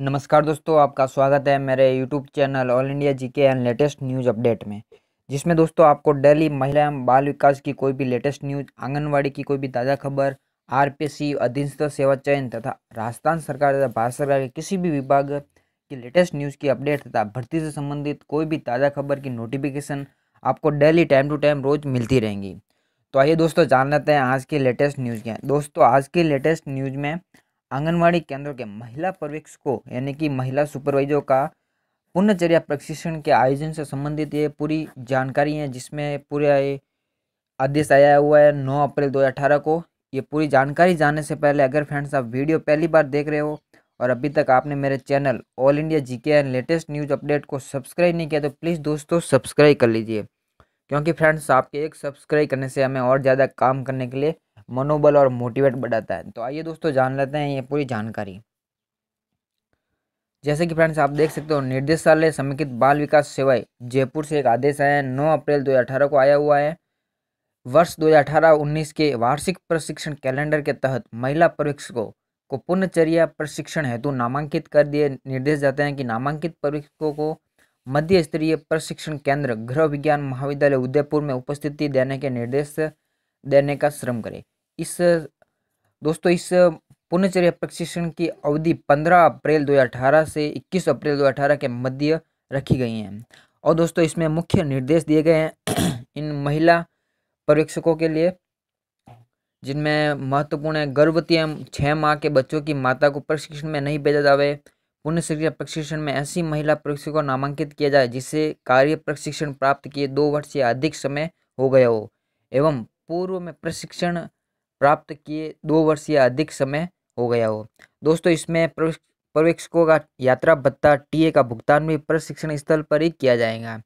नमस्कार दोस्तों आपका स्वागत है मेरे YouTube channel all India GK and latest news update में जिसमें दोस्तों आपको डेली महिला एवं बाल विकास की कोई भी लेटेस्ट न्यूज़ आंगनवाड़ी की कोई भी ताज़ा खबर आरपीसी अधीनस्थ सेवा चयन तथा राजस्थान सरकार तथा भारत सरकार के किसी भी विभाग की लेटेस्ट न्यूज़ की अपडेट तथा भर्ती से संबंधित कोई भी ताज़ा खबर की नोटिफिकेशन आपको डेली टाइम टू टाइम रोज़ मिलती रहेंगी तो आइए दोस्तों जान लेते हैं आज की लेटेस्ट न्यूज़ क्या दोस्तों आज की लेटेस्ट न्यूज़ में आंगनवाड़ी केंद्रों के महिला पर्यवेक्षकों यानी कि महिला सुपरवाइजर का पुनर्चर्या प्रशिक्षण के आयोजन से संबंधित ये पूरी जानकारी है जिसमें पूरा ये आदेश आया हुआ है नौ अप्रैल दो को ये पूरी जानकारी जानने से पहले अगर फ्रेंड्स आप वीडियो पहली बार देख रहे हो और अभी तक आपने मेरे channel all India G K and latest news update को सब्सक्राइब नहीं किया तो प्लीज़ दोस्तों सब्सक्राइब कर लीजिए क्योंकि फ्रेंड्स आपके एक सब्सक्राइब करने से हमें और ज़्यादा काम करने के लिए मनोबल और मोटिवेट बढ़ाता है तो आइए दोस्तों जान लेते हैं ये पूरी जानकारी जैसे कि फ्रेंड्स आप देख सकते हो निर्देशालय समेकित बाल विकास सेवाएं जयपुर से एक आदेश आया है नौ अप्रैल 2018 को आया हुआ है वर्ष 2018-19 के वार्षिक प्रशिक्षण कैलेंडर के तहत महिला परीक्षकों को पुनचर्या प्रशिक्षण हेतु नामांकित कर दिए निर्देश जाते हैं कि नामांकित परीक्षकों को मध्य स्तरीय प्रशिक्षण केंद्र गृह विज्ञान महाविद्यालय उदयपुर में उपस्थिति देने के निर्देश देने का श्रम करें इस दोस्तों इस पुनचर्या प्रशिक्षण की अवधि 15 अप्रैल 2018 से 21 अप्रैल 2018 के मध्य रखी गई हैं और दोस्तों इसमें मुख्य निर्देश दिए गए हैं इन महिला पर्यवेक्षकों के लिए जिनमें महत्वपूर्ण है गर्भवती एवं छः माह के बच्चों की माता को प्रशिक्षण में नहीं भेजा जावे पुण्य शिक्षा प्रशिक्षण में ऐसी महिला प्रशिक्षक को नामांकित किया जाए जिसे कार्य प्रशिक्षण प्राप्त किए दो वर्ष से अधिक समय हो गया हो एवं पूर्व में प्रशिक्षण प्राप्त किए दो वर्ष या अधिक समय हो गया हो दोस्तों इसमें पर्यवेक्षकों का यात्रा भत्ता टीए का भुगतान भी प्रशिक्षण स्थल पर ही किया जाएगा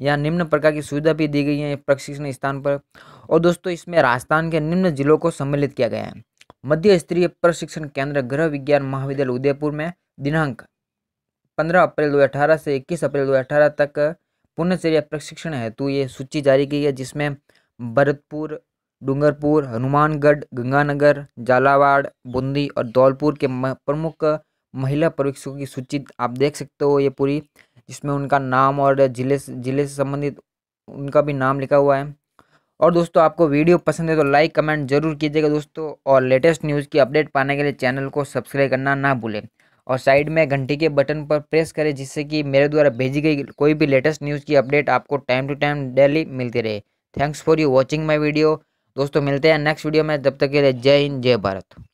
यहाँ निम्न प्रकार की सुविधा भी दी गई है प्रशिक्षण स्थान पर और दोस्तों इसमें राजस्थान के निम्न जिलों को सम्मिलित किया गया है मध्य स्तरीय प्रशिक्षण केंद्र गृह विज्ञान महाविद्यालय उदयपुर में दिनांक 15 अप्रैल 2018 से 21 अप्रैल 2018 तक पुण्यचर्या प्रशिक्षण हेतु ये सूची जारी की है जिसमें भरतपुर डूंगरपुर हनुमानगढ़ गंगानगर झालावाड़ बूंदी और धौलपुर के प्रमुख महिला परीक्षकों की सूची आप देख सकते हो ये पूरी जिसमें उनका नाम और जिले जिले से संबंधित उनका भी नाम लिखा हुआ है और दोस्तों आपको वीडियो पसंद है तो लाइक कमेंट जरूर कीजिएगा दोस्तों और लेटेस्ट न्यूज़ की अपडेट पाने के लिए चैनल को सब्सक्राइब करना ना भूलें और साइड में घंटी के बटन पर प्रेस करें जिससे कि मेरे द्वारा भेजी गई कोई भी लेटेस्ट न्यूज़ की अपडेट आपको टाइम टू टाइम डेली मिलती रहे thanks for you watching my video दोस्तों मिलते हैं नेक्स्ट वीडियो में जब तक के लिए जय हिंद जय भारत